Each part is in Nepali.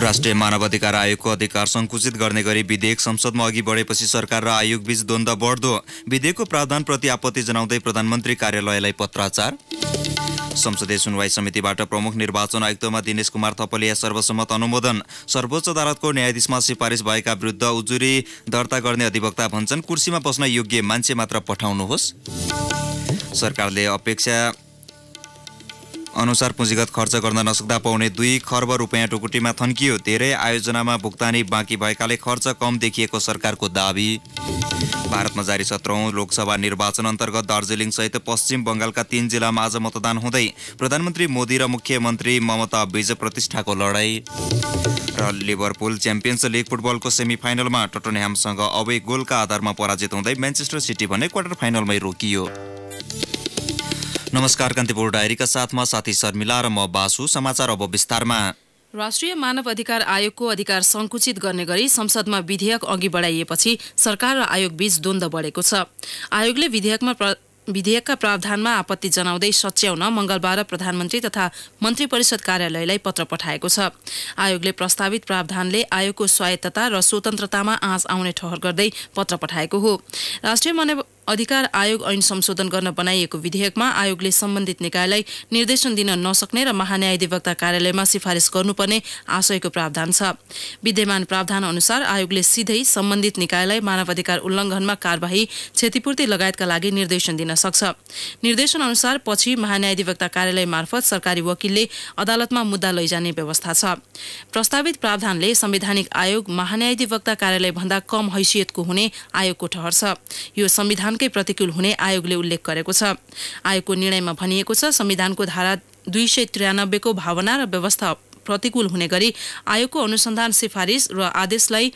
राष्ट्रिय मानवाधिकार आयोगको अधिकार संकुचित गर्ने गरी विधेयक संसदमा अघि बढेपछि सरकार र आयोग बीच द्वन्द बढ्दो विधेयकको प्रावधानप्रति आपत्ति जनाउँदै प्रधानमन्त्री कार्यालयलाई पत्राचार संसदीय सुनवाई समितिबाट प्रमुख निर्वाचन आयुक्तमा दिनेश कुमार थपलिया सर्वसम्मत अनुमोदन सर्वोच्च अदालतको न्यायाधीशमा सिफारिस भएका विरुद्ध उजुरी दर्ता गर्ने अधिवक्ता भन्छन् कुर्सीमा बस्न योग्य मान्छे मात्र पठाउनुहोस् सरकारले अपेक्षा अनुसार पुँजीगत खर्च गर्न नसक्दा पाउने दुई खर्ब रुपियाँ टुकुटीमा थन्कियो धेरै आयोजनामा भुक्तानी बाँकी भएकाले खर्च कम देखिएको सरकारको दावी भारतमा जारी सत्रौँ लोकसभा निर्वाचन अन्तर्गत दार्जिलिङसहित पश्चिम बङ्गालका तीन जिल्लामा आज मतदान हुँदै प्रधानमन्त्री मोदी र मुख्यमन्त्री ममता विज प्रतिष्ठाको लडाईँ र लिभरपुल च्याम्पियन्स लिग फुटबलको सेमी फाइनलमा टोटनह्यामसँग अवै गोलका आधारमा पराजित हुँदै म्यान्चेस्टर सिटी भने क्वार्टर फाइनलमै रोकियो नमस्कार कान्तिपुर डायरीका साथमा साथी शर्मिला र म बासु समाचार अब विस्तारमा राष्ट्रिय मानव अधिकार आयोगको अधिकार संकुचित गर्ने गरी संसदमा विधेयक अघि बढाइएपछि सरकार र आयोग बीच द्वन्द बढेको छ आयोगले विधेयकमा विधेयकका प्रावधानमा आपत्ति जनाउँदै सच्याउन मंगलबार प्रधानमन्त्री तथा मन्त्री परिषद कार्यालयलाई पत्र पठाएको छ आयोगले प्रस्तावित प्रावधानले आयोगको स्वायत्तता र स्वतन्त्रतामा आँच आउने ठहर गर्दै पत्र पठाएको हो राष्ट्रिय मानव अधिकार आयोग ऐन संशोधन गर्न बनाइएको विधेयकमा आयोगले सम्बन्धित निकायलाई निर्देशन दिन नसक्ने र महान्यायाधिवक्ता कार्यालयमा सिफारिस गर्नुपर्ने आशयको प्रावधान छ विद्यमान प्रावधान अनुसार आयोगले सिधै सम्बन्धित निकायलाई मानव अधिकार उल्लङ्घनमा कार्यवाही क्षतिपूर्ति लगायतका लागि निर्देशन दिन सक्छ निर्देशन अनुसार पछि महान्यायाधिवक्ता कार्यालय मार्फत सरकारी वकिलले अदालतमा मुद्दा लैजाने व्यवस्था छ प्रस्तावित प्रावधानले संवैधानिक आयोग महान्यायाधिवक्ता कार्यालयभन्दा कम हैसियतको हुने आयोगको ठहर छ यो संविधान निकै प्रतिकूल हुने आयोगले उल्लेख गरेको छ आयोगको निर्णयमा भनिएको छ संविधानको धारा दुई सय त्रियानब्बेको भावना र व्यवस्था प्रतिकूल हुने गरी आयोगको अनुसन्धान सिफारिस र आदेशलाई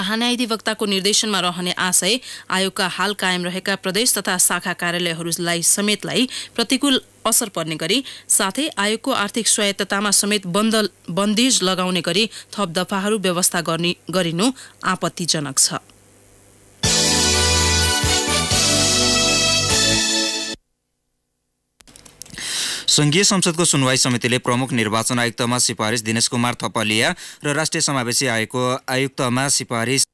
महान्यायाधिवक्ताको निर्देशनमा रहने आशय आयोगका हाल कायम रहेका प्रदेश तथा शाखा कार्यालयहरूलाई समेतलाई प्रतिकूल असर पर्ने गरी साथै आयोगको आर्थिक स्वायत्ततामा समेत बन्द बन्देज लगाउने गरी थप दफाहरू व्यवस्था गर्ने गरिनु आपत्तिजनक छ संघीय संसदको सुनवाई समितिले प्रमुख निर्वाचन आयुक्तमा सिफारिस दिनेश कुमार थपलिया र राष्ट्रिय समावेशी आयोगको आयुक्तमा सिफारिस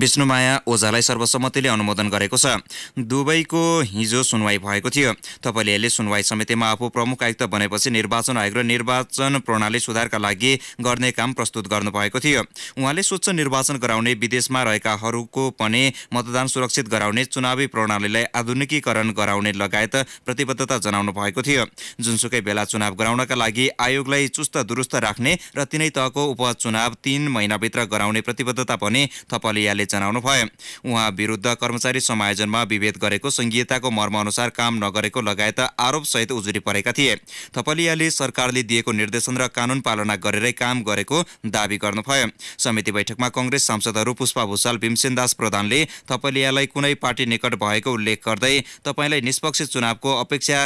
विष्णुमाया ओझालाई सर्वसम्मतिले अनुमोदन गरेको छ दुवैको हिजो सुनवाई भएको थियो तपाईँले सुनवाई समितिमा आफू प्रमुख आयुक्त बनेपछि निर्वाचन आयोग र निर्वाचन प्रणाली सुधारका लागि गर्ने काम प्रस्तुत गर्नुभएको थियो उहाँले स्वच्छ निर्वाचन गराउने विदेशमा रहेकाहरूको पनि मतदान सुरक्षित गराउने चुनावी प्रणालीलाई आधुनिकीकरण गराउने लगायत प्रतिबद्धता जनाउनु भएको थियो जुनसुकै बेला चुनाव गराउनका लागि आयोगलाई चुस्त दुरुस्त राख्ने र तिनै तहको उपचुनाव तीन महिनाभित्र गराउने प्रतिबद्धता पनि थपलियाले कार्यालयले भयो उहाँ विरुद्ध कर्मचारी समायोजनमा विभेद गरेको संघीयताको मर्मअनुसार काम नगरेको लगायत आरोपसहित उजुरी परेका थिए थपलियाले सरकारले दिएको निर्देशन र कानुन पालना गरेरै काम गरेको दावी गर्नुभयो समिति बैठकमा कङ्ग्रेस सांसदहरू पुष्पा भूषाल भीमसेन दास प्रधानले थपलियालाई कुनै पार्टी निकट भएको उल्लेख गर्दै तपाईँलाई निष्पक्ष चुनावको अपेक्षा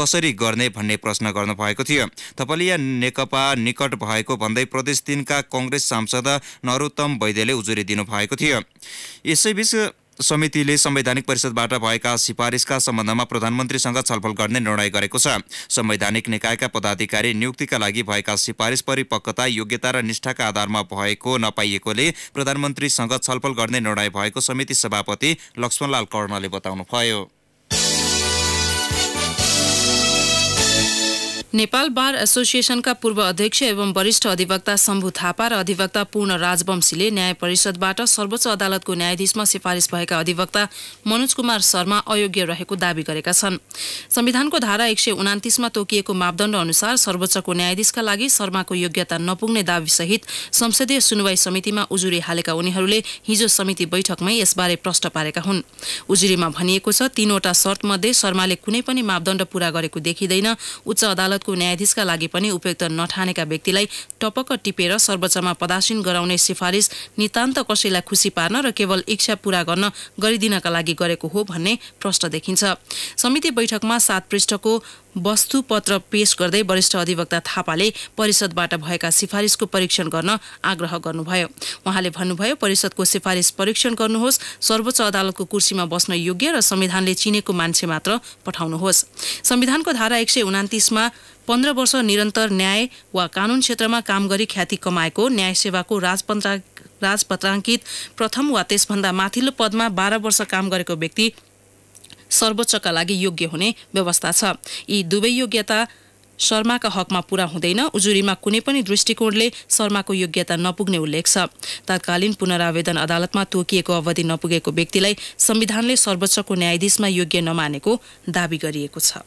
कसरी गर्ने भन्ने प्रश्न गर्नुभएको थियो थपलिया नेकपा निकट भएको भन्दै प्रदेश तिनका कङ्ग्रेस सांसद नरोत्तम वैद्यले उजुरी दिनुभएको थियो थियो यसैबीच समितिले संवैधानिक परिषदबाट भएका सिफारिसका सम्बन्धमा प्रधानमन्त्रीसँग छलफल गर्ने निर्णय गरेको छ संवैधानिक निकायका पदाधिकारी नियुक्तिका लागि भएका सिफारिस परिपक्वता योग्यता र निष्ठाका आधारमा भएको नपाइएकोले प्रधानमन्त्रीसँग छलफल गर्ने निर्णय भएको समिति सभापति लक्ष्मणलाल कर्णले बताउनुभयो नेपाल बार एसोसिएसनका पूर्व अध्यक्ष एवं वरिष्ठ अधिवक्ता शम्भु थापा र अधिवक्ता पूर्ण राजवंशीले न्याय परिषदबाट सर्वोच्च अदालतको न्यायाधीशमा सिफारिस भएका अधिवक्ता मनोज कुमार शर्मा अयोग्य रहेको दावी गरेका छन् संविधानको धारा एक सय उनातिसमा तोकिएको मापदण्ड अनुसार सर्वोच्चको न्यायाधीशका लागि शर्माको योग्यता नपुग्ने दावीसहित संसदीय सुनवाई समितिमा उजुरी हालेका उनीहरूले हिजो समिति बैठकमै यसबारे प्रश्न पारेका हुन् उजुरीमा भनिएको छ तीनवटा शर्तमध्ये शर्माले कुनै पनि मापदण्ड पूरा गरेको देखिँदैन उच्च अदालत अदालतको न्यायाधीशका लागि पनि उपयुक्त नठानेका व्यक्तिलाई टपक्क टिपेर सर्वोच्चमा पदासीन गराउने सिफारिस नितान्त कसैलाई खुसी पार्न र केवल इच्छा पूरा गर्न गरिदिनका लागि गरेको हो भन्ने प्रश्न देखिन्छ समिति बैठकमा सात पृष्ठको वस्तुपत्र पेश गर्दै वरिष्ठ अधिवक्ता थापाले परिषदबाट भएका सिफारिसको परीक्षण गर्न आग्रह गर्नुभयो उहाँले भन्नुभयो परिषदको सिफारिस परीक्षण गर्नुहोस् सर्वोच्च अदालतको कुर्सीमा बस्न योग्य र संविधानले चिनेको मान्छे मात्र पठाउनुहोस् संविधानको धारा एक सय उनातिसमा पन्ध्र वर्ष निरन्तर न्याय वा कानुन क्षेत्रमा काम गरी ख्याति कमाएको न्याय सेवाको राजपन्त्र राजपत्राङ्कित प्रथम वा त्यसभन्दा माथिल्लो पदमा बाह्र वर्ष काम गरेको व्यक्ति सर्वोच्चका लागि योग्य हुने व्यवस्था छ यी दुवै योग्यता शर्माका हकमा पूरा हुँदैन उजुरीमा कुनै पनि दृष्टिकोणले शर्माको योग्यता नपुग्ने उल्लेख छ तत्कालीन पुनरावेदन अदालतमा तोकिएको अवधि नपुगेको व्यक्तिलाई संविधानले सर्वोच्चको न्यायाधीशमा योग्य नमानेको दावी गरिएको छ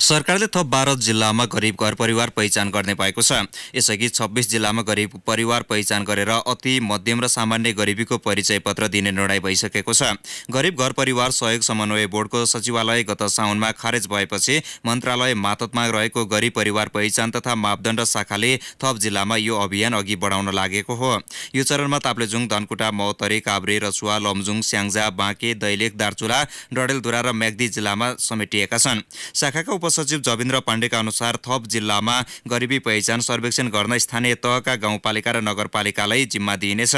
सरकारले थप बाह्र जिल्लामा गरिब घर परिवार पहिचान गर्ने भएको छ यसअघि छब्बिस जिल्लामा गरिब परिवार पहिचान गरेर अति मध्यम र सामान्य गरिबीको परिचय पत्र दिने निर्णय भइसकेको छ गरिब घर परिवार सहयोग समन्वय बोर्डको सचिवालय गत साउनमा खारेज भएपछि मन्त्रालय मातत्मा रहेको गरिब परिवार पहिचान तथा मापदण्ड शाखाले थप जिल्लामा यो अभियान अघि बढाउन लागेको हो यो चरणमा ताप्लेजुङ धनकुटा मौतरी काभ्रे रसुवा लमजुङ स्याङ्जा बाँके दैलेख दार्चुला डडेलधुरा र म्याग्दी जिल्लामा समेटिएका छन् शाखाका उप उपसचिव जविन्द्र पाण्डेका अनुसार थप जिल्लामा गरिबी पहिचान सर्वेक्षण गर्न स्थानीय तहका गाउँपालिका र नगरपालिकालाई जिम्मा दिइनेछ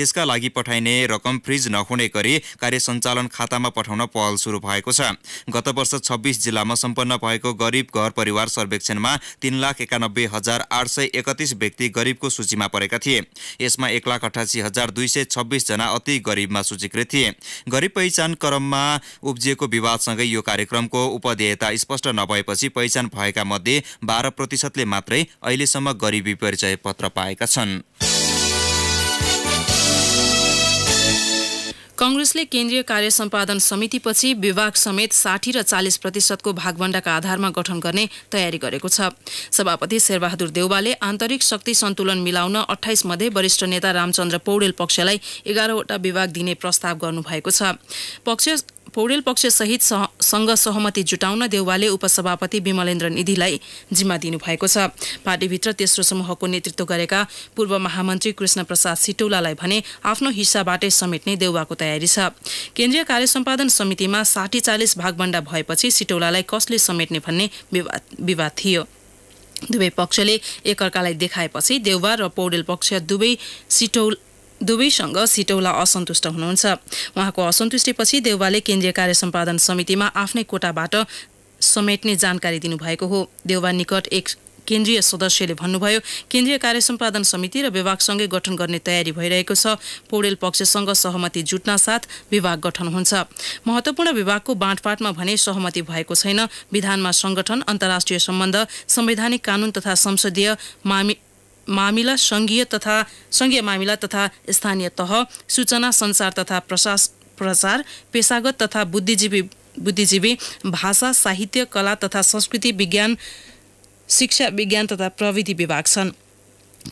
त्यसका लागि पठाइने रकम फ्रिज नहुने गरी कार्य सञ्चालन खातामा पठाउन पहल सुरु भएको छ गत वर्ष छब्बिस जिल्लामा सम्पन्न भएको गरिब घर परिवार सर्वेक्षणमा तीन लाख एकानब्बे हजार आठ सय एकतिस व्यक्ति गरिबको सूचीमा परेका थिए यसमा एक लाख अठासी हजार दुई सय छब्बिसजना अति गरिबमा सूचीकृत थिए गरिब पहिचान क्रममा उब्जिएको विवादसँगै यो कार्यक्रमको उपधेयता स्पष्ट नभए भएपछि पहिचान भएका मध्ये बाह्र प्रतिशतले मात्रै अहिलेसम्म गरिबी परिचय पत्र पाएका छन् कङ्ग्रेसले केन्द्रीय कार्य सम्पादन समितिपछि विभाग समेत साठी र चालिस प्रतिशतको भागभण्डाका आधारमा गठन गर्ने तयारी गरेको छ सभापति शेरबहादुर देउवाले आन्तरिक शक्ति सन्तुलन मिलाउन अठाइस मध्ये वरिष्ठ नेता रामचन्द्र पौडेल पक्षलाई एघारवटा विभाग दिने प्रस्ताव गर्नुभएको छ पक्ष पौडेल पक्षसहित सँग सहमति जुटाउन देउवाले उपसभापति विमलेन्द्र निधिलाई जिम्मा दिनुभएको छ पार्टीभित्र तेस्रो समूहको नेतृत्व गरेका पूर्व महामन्त्री कृष्ण प्रसाद सिटौलालाई भने आफ्नो हिस्साबाटै समेट्ने देउवाको तयारी छ केन्द्रीय कार्य सम्पादन समितिमा साठी चालिस भागभण्डा भएपछि सिटौलालाई कसले समेट्ने भन्ने विवाद थियो दुवै पक्षले एकअर्कालाई देखाएपछि देउवा र पौडेल पक्ष दुवै सिटौल दुवैसँग सिटौला असन्तुष्ट हुनुहुन्छ उहाँको असन्तुष्टिपछि देउवाले केन्द्रीय कार्य सम्पादन समितिमा आफ्नै कोटाबाट समेट्ने जानकारी दिनुभएको हो देउवा निकट एक केन्द्रीय सदस्यले भन्नुभयो केन्द्रीय कार्य सम्पादन समिति र विभागसँगै गठन गर्ने तयारी भइरहेको छ पौडेल पक्षसँग सहमति जुट्न साथ विभाग गठन हुन्छ महत्त्वपूर्ण विभागको बाँडफाँटमा भने सहमति भएको छैन विधानमा सङ्गठन अन्तर्राष्ट्रिय सम्बन्ध संवैधानिक कानुन तथा संसदीय मामि मामिला सङ्घीय तथा सङ्घीय मामिला तथा स्थानीय तह सूचना सञ्चार तथा प्रशास प्रचार पेसागत तथा बुद्धिजीवी बुद्धिजीवी भाषा साहित्य कला तथा संस्कृति विज्ञान शिक्षा विज्ञान तथा प्रविधि विभाग छन्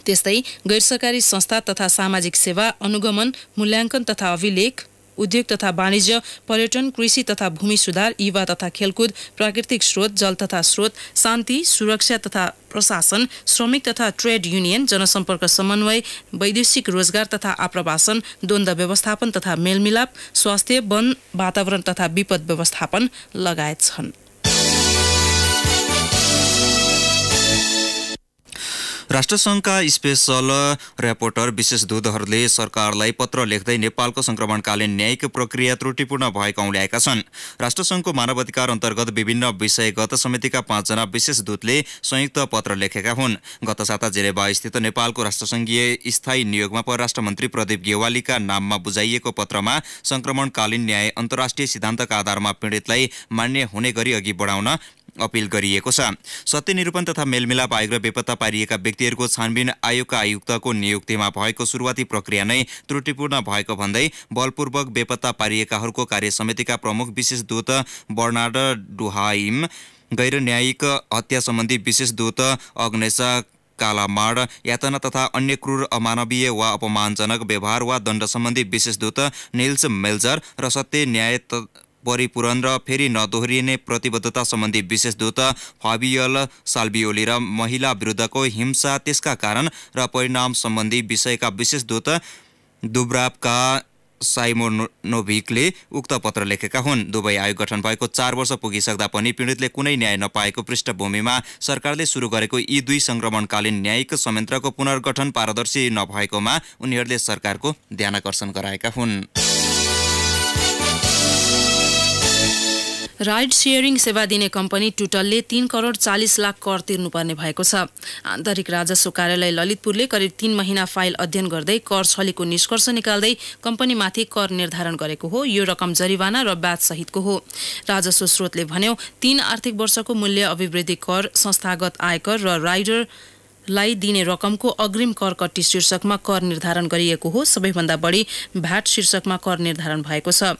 त्यस्तै गैर सरकारी संस्था तथा सामाजिक सेवा अनुगमन मूल्याङ्कन तथा अभिलेख उद्योग तथा वाणिज्य पर्यटन कृषि तथा भूमि सुधार युवा तथा खेलकुद प्राकृतिक स्रोत जल तथा स्रोत शान्ति सुरक्षा तथा प्रशासन श्रमिक तथा ट्रेड युनियन जनसम्पर्क समन्वय वैदेशिक रोजगार तथा आप्रवासन द्वन्द्व व्यवस्थापन तथा मेलमिलाप स्वास्थ्य वन वातावरण तथा विपद व्यवस्थापन लगायत छन् राष्ट्रसङ्घका स्पेसल रेपोर्टर विशेष दूतहरूले सरकारलाई पत्र लेख्दै नेपालको सङ्क्रमणकालीन न्यायिक प्रक्रिया त्रुटिपूर्ण भएको औल्याएका छन् राष्ट्रसङ्घको मानवाधिकार अन्तर्गत विभिन्न विषयगत समितिका पाँचजना विशेष दूतले संयुक्त पत्र लेखेका हुन् गत साता जेरेबा स्थित नेपालको राष्ट्रसङ्घीय स्थायी नियोगमा परराष्ट्र मन्त्री प्रदीप गेवालीका नाममा बुझाइएको पत्रमा सङ्क्रमणकालीन न्याय अन्तर्राष्ट्रिय सिद्धान्तका आधारमा पीडितलाई मान्य हुने गरी अघि बढाउन अपिल गरिएको छ सत्यनिरूपण तथा मेलमिलाप आयोग र बेपत्ता पारिएका व्यक्तिहरूको छानबिन आयोगका आयुक्तको नियुक्तिमा भएको सुरुवाती प्रक्रिया नै त्रुटिपूर्ण भएको भन्दै बलपूर्वक बेपत्ता पारिएकाहरूको कार्य समितिका प्रमुख विशेष दूत बर्नार्ड डुहाइम गैर न्यायिक हत्या सम्बन्धी विशेष दूत अग्नेसा कालामाड यातना तथा अन्य क्रूर अमानवीय वा अपमानजनक व्यवहार वा दण्ड सम्बन्धी विशेष दूत निल्स मेल्जर र सत्य न्याय परिपूरण र फेरि नदोहोरिने प्रतिबद्धता सम्बन्धी विशेष दूत फाबियल साल्बियोली र महिला विरुद्धको हिंसा त्यसका कारण र परिणाम सम्बन्धी विषयका विशेष दूत दुब्राबका साइमोनोभिकले उक्त पत्र लेखेका हुन् दुवै आयोग गठन भएको चार वर्ष पुगिसक्दा पनि पीडितले कुनै न्याय नपाएको पृष्ठभूमिमा सरकारले सुरु गरेको यी दुई सङ्क्रमणकालीन न्यायिक संयन्त्रको पुनर्गठन पारदर्शी नभएकोमा उनीहरूले सरकारको ध्यानकर्षण गराएका हुन् राइड सेयरिङ सेवा दिने कम्पनी टुटलले तीन करोड चालिस लाख कर तिर्नुपर्ने भएको छ आन्तरिक राजस्व कार्यालय ललितपुरले करिब तीन महिना फाइल अध्ययन गर्दै कर छलीको निष्कर्ष निकाल्दै कम्पनीमाथि कर निर्धारण गरेको हो यो रकम जरिवाना र ब्याज सहितको हो राजस्व स्रोतले भन्यो तीन आर्थिक वर्षको मूल्य अभिवृद्धि कर संस्थागत आयकर र राइडर लाई दिने रकमको अग्रिम कर कट्टी शीर्षकमा कर निर्धारण गरिएको हो सबैभन्दा बढी भ्याट शीर्षकमा कर निर्धारण भएको छ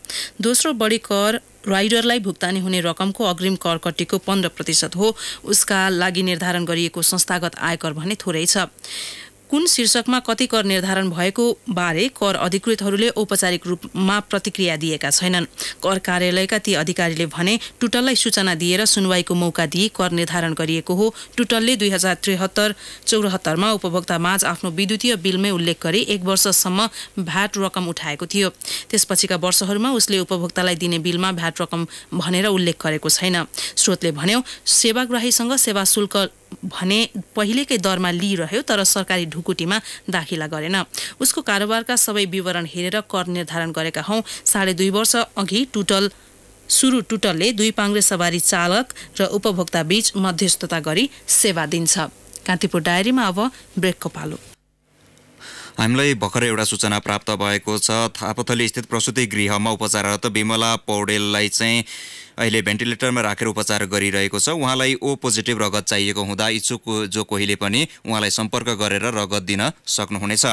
दोस्रो बढी कर राइडरलाई भुक्तानी हुने रकमको अग्रिम कर कटेको पन्ध्र प्रतिशत हो उसका लागि निर्धारण गरिएको संस्थागत आयकर भने थोरै छ कुन शीर्षकमा कति कर निर्धारण भएको बारे कर अधिकृतहरूले औपचारिक रूपमा प्रतिक्रिया दिएका छैनन् कर कार्यालयका ती अधिकारीले भने टुटललाई सूचना दिएर सुनवाईको मौका दिई कर निर्धारण गरिएको हो टुटलले दुई हजार त्रिहत्तर चौरात्तरमा उपभोक्ता माझ आफ्नो विद्युतीय बिलमै उल्लेख गरी एक वर्षसम्म भ्याट रकम उठाएको थियो त्यसपछिका वर्षहरूमा उसले उपभोक्तालाई दिने बिलमा भ्याट रकम भनेर उल्लेख गरेको छैन स्रोतले भन्यो सेवाग्राहीसँग सेवा शुल्क भने पहिलेकै दरमा लिइरह्यो तर सरकारी ढुकुटीमा दाखिला गरेन उसको कारोबारका सबै विवरण हेरेर कर निर्धारण गरेका हौ साढे दुई वर्ष अघि टुटल सुरु टुटलले दुई पाङ्ग्रे सवारी चालक र उपभोक्ता बीच मध्यस्थता गरी सेवा दिन्छ कान्तिपुर डायरीमा अब ब्रेकको पालो हामीलाई भर्खर एउटा सूचना प्राप्त भएको छ थापथली स्थित प्रसुति गृहमा उपचाररत विमला पौडेललाई चाहिँ अहिले भेन्टिलेटरमा राखेर उपचार गरिरहेको छ उहाँलाई ओ पोजिटिभ रगत चाहिएको हुँदा इच्छुक जो कोहीले पनि उहाँलाई सम्पर्क गरेर रगत दिन सक्नुहुनेछ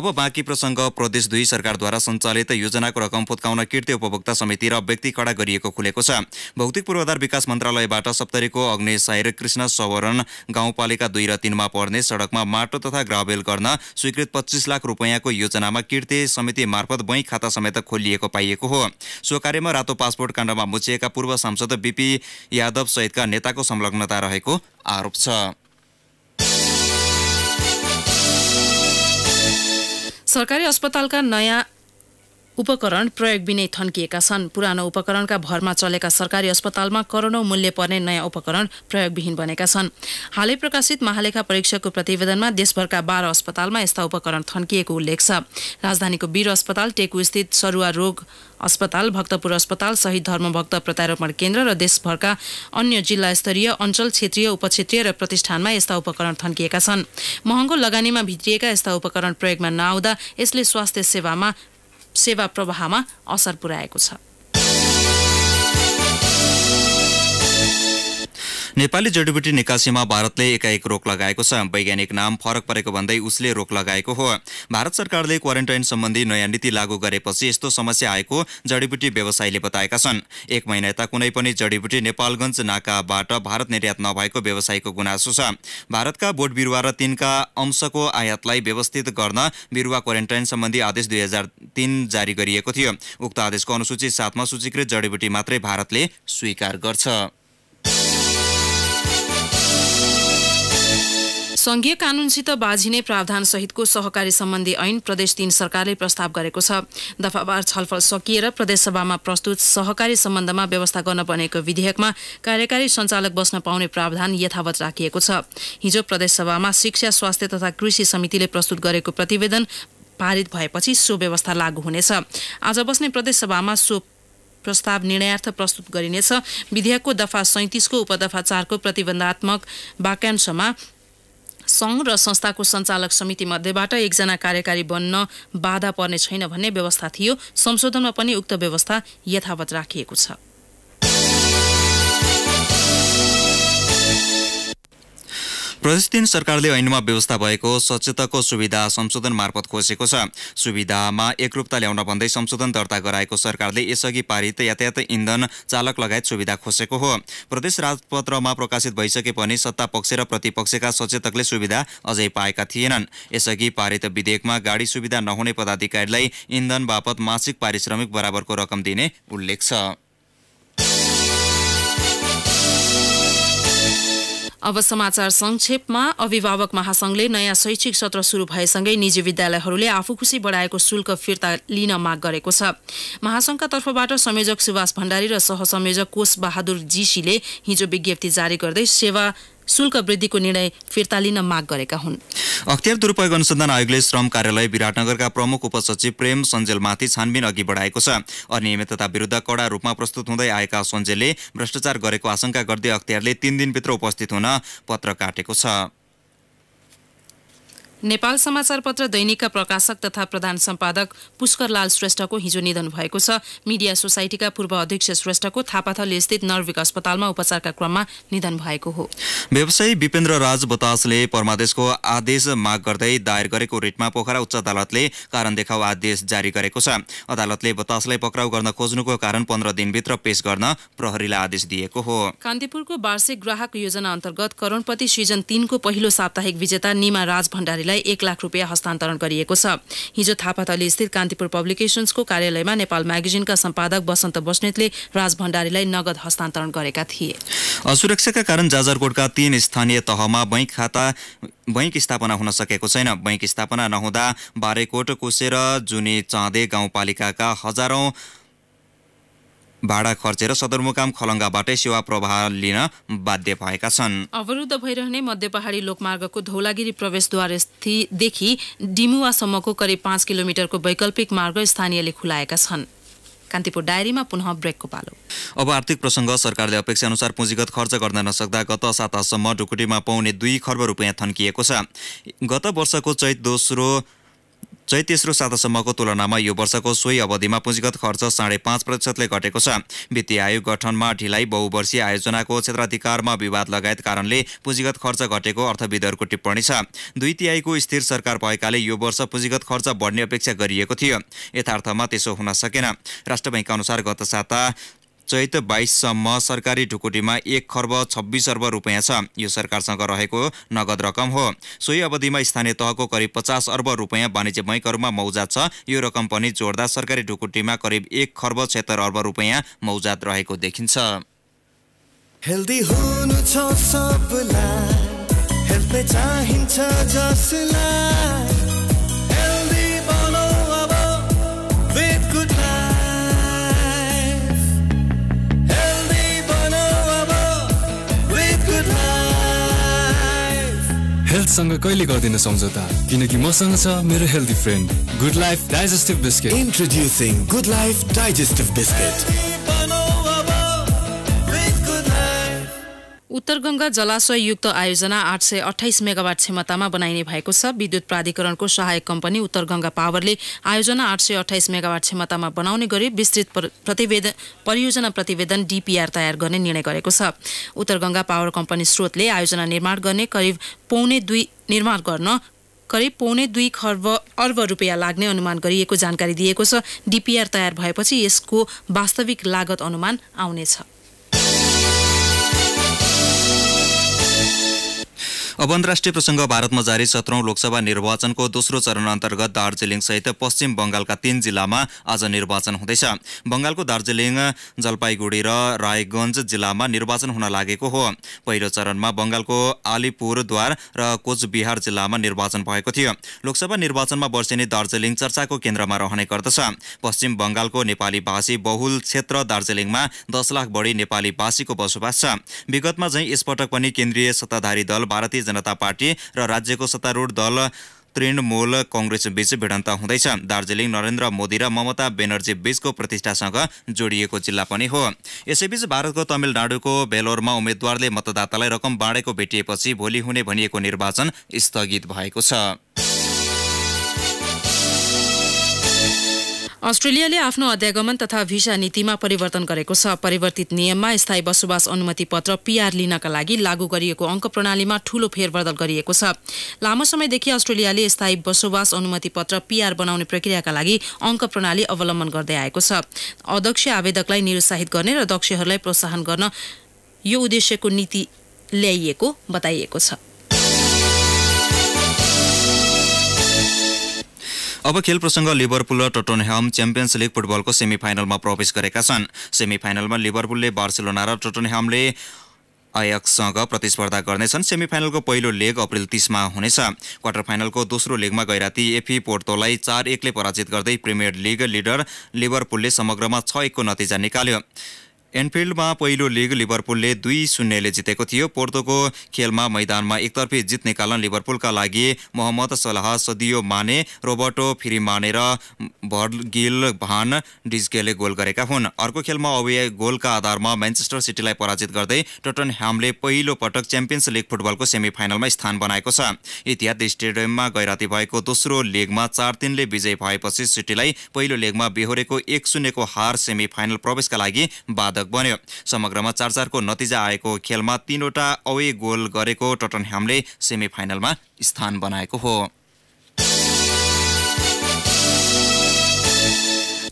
अब बाँकी प्रसङ्ग प्रदेश दुई सरकारद्वारा सञ्चालित योजनाको रकम फुत्काउन कृत्य उपभोक्ता समिति र व्यक्ति कडा गरिएको खुलेको छ भौतिक पूर्वाधार विकास मन्त्रालयबाट सप्तरीको अग्नि अग्निसायर कृष्ण सवरण गाउँपालिका दुई र तिनमा पर्ने सडकमा माटो तथा ग्राभेल गर्न स्वीकृत पच्चिस लाख रुपियाँको योजनामा कृत्य समिति मार्फत बैङ्क खाता समेत खोलिएको पाइएको हो सो कार्यमा रातो पासपोर्ट काण्डमा मुचिएका पूर्व पूर्व सांसद बिपी यादव सहितका नेताको संलग्नता रहेको आरोप छ सरकारी अस्पतालका नयाँ उपकरण प्रयोगविनै थन्किएका छन् पुरानो उपकरणका भरमा चलेका सरकारी अस्पतालमा करोडौँ मूल्य पर्ने नयाँ उपकरण प्रयोगविहीन बनेका छन् हालै प्रकाशित महालेखा परीक्षकको प्रतिवेदनमा देशभरका बाह्र अस्पतालमा यस्ता उपकरण थन्किएको उल्लेख छ राजधानीको वीर अस्पताल टेकुस्थित सरुवा रोग अस्पताल भक्तपुर अस्पताल सहित धर्मभक्त प्रत्यारोपण केन्द्र र देशभरका अन्य जिल्ला स्तरीय अञ्चल क्षेत्रीय उपक्षेत्रीय र प्रतिष्ठानमा यस्ता उपकरण थन्किएका छन् महँगो लगानीमा भित्रिएका यस्ता उपकरण प्रयोगमा नआउँदा यसले स्वास्थ्य सेवामा सेवा प्रवाहमा असर पुर्याएको छ नेपाली जडीबुटी निकासीमा भारतले एकाएक रोक लगाएको छ वैज्ञानिक नाम फरक परेको भन्दै उसले रोक लगाएको हो भारत सरकारले क्वारेन्टाइन सम्बन्धी नयाँ नीति लागू गरेपछि यस्तो समस्या आएको जडीबुटी व्यवसायीले बताएका छन् एक महिना यता कुनै पनि जडीबुटी नेपालगञ्ज नाकाबाट भारत निर्यात नभएको व्यवसायीको गुनासो छ भारतका बोट बिरुवा र तिनका अंशको आयातलाई व्यवस्थित गर्न बिरुवा क्वारेन्टाइन सम्बन्धी आदेश दुई हजार तिन जारी गरिएको थियो उक्त आदेशको अनुसूची सातमा सूचीकृत जडीबुटी मात्रै भारतले स्वीकार गर्छ संघीय कानूनसित बाझिने प्रावधान सहितको सहकारी सम्बन्धी ऐन प्रदेश तीन सरकारले प्रस्ताव गरेको छ दफावार छलफल सकिएर प्रदेशसभामा प्रस्तुत सहकारी सम्बन्धमा व्यवस्था गर्न बनेको विधेयकमा कार्यकारी सञ्चालक बस्न पाउने प्रावधान यथावत राखिएको छ हिजो प्रदेशसभामा शिक्षा स्वास्थ्य तथा कृषि समितिले प्रस्तुत गरेको प्रतिवेदन पारित भएपछि सो व्यवस्था लागू हुनेछ आज बस्ने प्रदेशसभामा सो प्रस्ताव निर्णयार्थ प्रस्तुत गरिनेछ विधेयकको दफा सैतिसको उपदफा चारको प्रतिबन्धात्मक वाक्यांशमा सङ्घ र संस्थाको सञ्चालक समिति मध्येबाट एकजना कार्यकारी बन्न बाधा पर्ने छैन भन्ने व्यवस्था थियो संशोधनमा पनि उक्त व्यवस्था यथावत राखिएको छ प्रतिष्ठित सरकारले ऐनमा व्यवस्था भएको सचेतकको सुविधा संशोधन मार्फत खोजेको छ सुविधामा एकरूपता ल्याउन भन्दै संशोधन दर्ता गराएको सरकारले यसअघि पारित यातायात इन्धन चालक लगायत सुविधा खोजेको हो प्रदेश राजपत्रमा प्रकाशित भइसके पनि सत्ता पक्ष र प्रतिपक्षका सचेतकले सुविधा अझै पाएका थिएनन् यसअघि पारित विधेयकमा गाडी सुविधा नहुने पदाधिकारीलाई इन्धन बापत मासिक पारिश्रमिक बराबरको रकम दिने उल्लेख छ अब समाचार संक्षेपमा अभिभावक महासंघले नयाँ शैक्षिक सत्र सुरु भएसँगै निजी विद्यालयहरूले आफू खुसी बढाएको शुल्क फिर्ता लिन माग गरेको छ महासंघका तर्फबाट संयोजक सुभाष भण्डारी र सहसंयोजक कोष बहादुर जीसीले हिजो विज्ञप्ति जारी गर्दै सेवा शुल्क वृद्धिको निर्णय फिर्ता लिन माग गरेका हुन् अख्तियार दुरुपयोग अनुसन्धान आयोगले श्रम कार्यालय विराटनगरका प्रमुख उपसचिव प्रेम सञ्जेलमाथि छानबिन अघि बढाएको छ अनियमितता विरुद्ध कडा रूपमा प्रस्तुत हुँदै आएका सञ्जेलले भ्रष्टाचार गरेको आशंका गर्दै अख्तियारले तीन दिनभित्र उपस्थित हुन पत्र काटेको छ नेपाल समाचारपत्र दैनिकका प्रकाशक तथा प्रधान सम्पादक पुष्करलाल श्रेष्ठको हिजो निधन भएको छ मिडिया सोसाइटीका पूर्व अध्यक्ष श्रेष्ठको थापाथली स्थित नर्विक अस्पतालमा उपचारका क्रममा निधन भएको हो व्यवसायी विपेन्द्र राज बतासले परमादेशको आदेश माग गर्दै दायर गरेको रिटमा पोखरा उच्च अदालतले कारण देखाउ आदेश जारी गरेको छ अदालतले बतासलाई पक्राउ गर्न खोज्नुको कारण पन्ध्र दिनभित्र पेश गर्न प्रहरीलाई आदेश दिएको हो कान्तिपुरको वार्षिक ग्राहक योजना अन्तर्गत करोडपति सिजन तिनको पहिलो साप्ताहिक विजेता निमा राज भण्डारी कर्मचारीलाई एक लाख रुपियाँ हस्तान्तरण गरिएको छ हिजो थापाथली स्थित कान्तिपुर पब्लिकेसन्सको कार्यालयमा नेपाल म्यागजिनका सम्पादक वसन्त बस्नेतले राज भण्डारीलाई नगद हस्तान्तरण गरेका थिए असुरक्षाका कारण जाजरकोटका तीन स्थानीय तहमा बैङ्क खाता बैङ्क स्थापना हुन सकेको छैन बैङ्क स्थापना नहुँदा बारेकोट कोसेर जुनी चाँदे गाउँपालिकाका हजारौँ भाडा खर्चेर सदरमुकाम खलङ्गाबाटै सेवा प्रवाह लिन बाध्य भएका छन् अवरुद्ध भइरहने मध्य पहाडी लोकमार्गको धौलागिरी प्रवेशद्वार स्थितदेखि डिमुवासम्मको करिब पाँच किलोमिटरको वैकल्पिक मार्ग स्थानीयले खुलाएका छन् कान्तिपुर डायरीमा पुनः ब्रेकको पालो अब आर्थिक प्रसङ्ग सरकारले अपेक्षा अनुसार पुँजीगत खर्च गर्न नसक्दा गत सातासम्म ढुकुटीमा पाउने दुई खर्ब रुपियाँ थन्किएको छ गत वर्षको चैत दोस्रो चैत तेस्रो सातासम्मको तुलनामा यो वर्षको सोही अवधिमा पुँजीगत खर्च साढे पाँच प्रतिशतले घटेको छ वित्तीय आयोग गठनमा ढिलाइ बहुवर्षीय आयोजनाको क्षेत्राधिकारमा विवाद लगायत कारणले पुँजीगत खर्च घटेको अर्थविदहरूको टिप्पणी छ दुई तिहाईको स्थिर सरकार भएकाले यो वर्ष पुँजीगत खर्च बढ्ने अपेक्षा गरिएको थियो यथार्थमा त्यसो हुन सकेन राष्ट्र ब्याङ्क अनुसार गत साता चैत बाइससम्म सरकारी ढुकुटीमा एक खर्ब छब्बिस अर्ब रुपियाँ छ यो सरकारसँग रहेको नगद रकम हो सोही अवधिमा स्थानीय तहको करिब पचास अर्ब रुपियाँ वाणिज्य बैङ्कहरूमा मौजात छ यो रकम पनि जोड्दा सरकारी ढुकुटीमा करिब एक खर्ब छत्तर अर्ब रुपियाँ मौजात रहेको देखिन्छ हेल्दी हुनु सबलाई चाहिन्छ जसलाई हेल्थसँग कहिले गरिदिन सम्झौता किनकि मसँग छ मेरो healthy friend Good Life digestive biscuit introducing Good Life digestive biscuit जलाशय युक्त आयोजना आठ सय अठाइस मेगावाट क्षमतामा बनाइने भएको छ विद्युत प्राधिकरणको सहायक कम्पनी उत्तरगङ्गा पावरले आयोजना आठ सय अठाइस मेगावाट क्षमतामा बनाउने गरी विस्तृत प्रतिवेदन परियोजना प्रतिवेदन डिपिआर तयार गर्ने निर्णय गरेको छ उत्तरगङ्गा पावर कम्पनी स्रोतले आयोजना निर्माण गर्ने करिब पौने दुई निर्माण गर्न करिब पौने दुई खर्ब अर्ब रुपियाँ लाग्ने अनुमान गरिएको जानकारी दिएको छ डिपिआर तयार भएपछि यसको वास्तविक लागत अनुमान आउनेछ अब अन्तर्राष्ट्रिय प्रसङ्ग भारतमा जारी सत्रौं लोकसभा निर्वाचनको दोस्रो चरण अन्तर्गत दार्जिलिङ सहित पश्चिम बङ्गालका तीन जिल्लामा आज निर्वाचन हुँदैछ बङ्गालको दार्जिलिङ जलपाइगुडी र रायगञ्ज जिल्लामा निर्वाचन हुन लागेको हो पहिलो चरणमा बङ्गालको आलिपुरद्वार र कोचबिहार जिल्लामा निर्वाचन भएको थियो लोकसभा निर्वाचनमा वर्षेनी दार्जिलिङ चर्चाको केन्द्रमा रहने गर्दछ पश्चिम बङ्गालको नेपाली भाषी बहुल क्षेत्र दार्जिलिङमा दस लाख बढी नेपाली भाषीको बसोबास छ विगतमा झैँ यसपटक पनि केन्द्रीय सत्ताधारी दल भारतीय जनता पार्टी र राज्यको सत्तारूढ दल तृणमूल कङ्ग्रेस बीच भिडन्त हुँदैछ दार्जिलिङ नरेन्द्र मोदी र ममता बेनर्जी बीचको प्रतिष्ठासँग जोडिएको जिल्ला पनि हो यसैबीच भारतको तमिलनाडुको भेलोरमा उम्मेद्वारले मतदातालाई रकम बाँडेको भेटिएपछि भोलि हुने भनिएको निर्वाचन स्थगित भएको छ अस्ट्रेलियाले आफ्नो अध्यागमन तथा भिसा नीतिमा परिवर्तन गरेको छ परिवर्तित नियममा स्थायी बसोबास अनुमति पत्र पीआर लिनका लागि लागू गरिएको अङ्क प्रणालीमा ठूलो फेरबदल गरिएको छ लामो समयदेखि अस्ट्रेलियाले स्थायी बसोबास अनुमति पत्र पीआर बनाउने प्रक्रियाका लागि अङ्क प्रणाली अवलम्बन गर्दै आएको छ अध्यक्ष आवेदकलाई निरुत्साहित गर्ने र दक्षहरूलाई प्रोत्साहन गर्न यो उद्देश्यको नीति ल्याइएको बताइएको छ अब खेल प्रसङ्ग लिभरपुल र टोटनह्याम च्याम्पियन्स लिग फुटबलको सेमिफाइनलमा फाइनलमा प्रवेश गरेका छन् सेमी फाइनलमा लिभरपुलले बार्सिलोना र टोटनह्यामले आयकसँग प्रतिस्पर्धा गर्नेछन् सेमी फाइनलको पहिलो लेग अप्रेल तिसमा हुनेछ क्वार्टर फाइनलको दोस्रो लेगमा गैराती एफी पोर्तोलाई चार एकले पराजित गर्दै प्रिमियर लिग लिडर लिभरपुलले समग्रमा छ एकको नतिजा निकाल्यो एनफिल्डमा पहिलो लिग लिभरपुलले दुई शून्यले जितेको थियो पोर्तोको खेलमा मैदानमा एकतर्फी जित्ने कारण लिभरपुलका लागि मोहम्मद सलाह सदियो माने रोबर्टो फिरिमाने र भर्गिल भान डिजगेले गोल गरेका हुन् अर्को खेलमा अवे गोलका आधारमा म्यान्चेस्टर सिटीलाई पराजित गर्दै टोटन ह्यामले पहिलो पटक च्याम्पियन्स लिग फुटबलको सेमी स्थान बनाएको छ इतिहाद स्टेडियममा गैराती भएको दोस्रो लिगमा चार तिनले विजय भएपछि सिटीलाई पहिलो लिगमा बेहोरेको एक शून्यको हार सेमी प्रवेशका लागि बाधा बाधक बन्यो समग्रमा चार चारको नतिजा आएको खेलमा तीनवटा अवे गोल गरेको टटनह्यामले सेमी स्थान बनाएको हो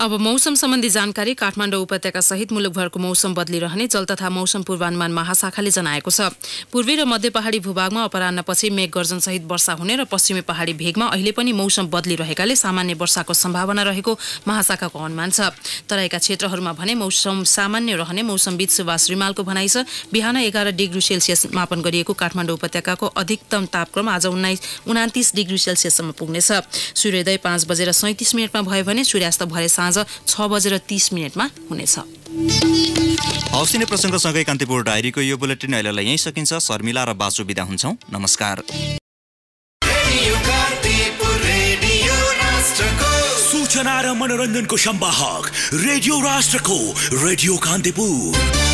अब मौसम सम्बन्धी जानकारी काठमाडौँ उपत्यका सहित मुलुकभरको मौसम बदलिरहने जल तथा मौसम पूर्वानुमान महाशाखाले जनाएको छ पूर्वी र मध्य पहाडी भूभागमा अपरान्नपछि मेघ गर्जनसहित वर्षा हुने र पश्चिमी पहाडी भेगमा अहिले पनि मौसम बदलिरहेकाले सामान्य वर्षाको सम्भावना रहेको महाशाखाको अनुमान छ तराईका क्षेत्रहरूमा भने मौसम सामान्य रहने मौसमविद सुभाष रिमालको भनाइ छ बिहान एघार डिग्री सेल्सियस मापन गरिएको काठमाडौँ उपत्यकाको अधिकतम तापक्रम आज उन्नाइस उनातिस डिग्री सेल्सियससम्म पुग्नेछ सूर्योदय पाँच बजेर सैतिस मिनटमा भयो भने सूर्यास्त भरे साँझ छ बजेर तिस मिनटमा हुनेछ हौसिने प्रसङ्गसँगै कान्तिपुर डायरीको यो बुलेटिन अहिलेलाई यहीँ सकिन्छ शर्मिला र बासु बिदा हुन्छौँ नमस्कार सूचना र मनोरञ्जनको सम्वाहक रेडियो राष्ट्रको रेडियो कान्तिपुर